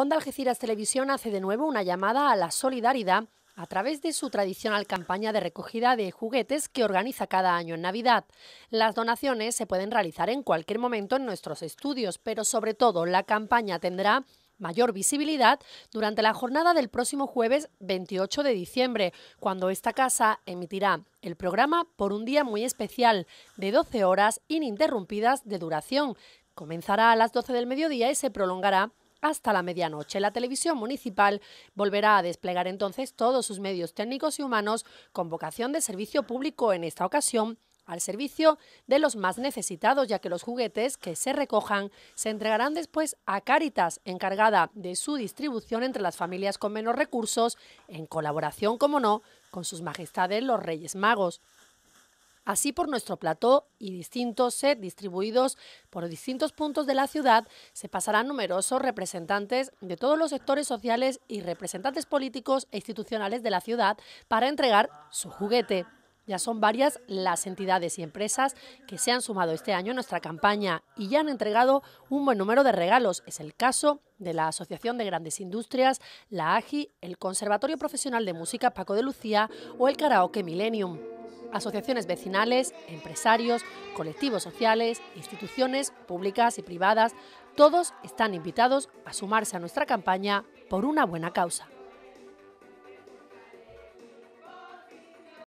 Onda Algeciras Televisión hace de nuevo una llamada a la solidaridad a través de su tradicional campaña de recogida de juguetes que organiza cada año en Navidad. Las donaciones se pueden realizar en cualquier momento en nuestros estudios, pero sobre todo la campaña tendrá mayor visibilidad durante la jornada del próximo jueves 28 de diciembre, cuando esta casa emitirá el programa por un día muy especial, de 12 horas ininterrumpidas de duración. Comenzará a las 12 del mediodía y se prolongará hasta la medianoche. La televisión municipal volverá a desplegar entonces todos sus medios técnicos y humanos con vocación de servicio público en esta ocasión al servicio de los más necesitados, ya que los juguetes que se recojan se entregarán después a Cáritas, encargada de su distribución entre las familias con menos recursos, en colaboración, como no, con sus majestades los Reyes Magos. Así por nuestro plató y distintos set distribuidos por distintos puntos de la ciudad, se pasarán numerosos representantes de todos los sectores sociales y representantes políticos e institucionales de la ciudad para entregar su juguete. Ya son varias las entidades y empresas que se han sumado este año a nuestra campaña y ya han entregado un buen número de regalos. Es el caso de la Asociación de Grandes Industrias, la AGI, el Conservatorio Profesional de Música Paco de Lucía o el Karaoke Millennium asociaciones vecinales, empresarios, colectivos sociales, instituciones públicas y privadas, todos están invitados a sumarse a nuestra campaña por una buena causa.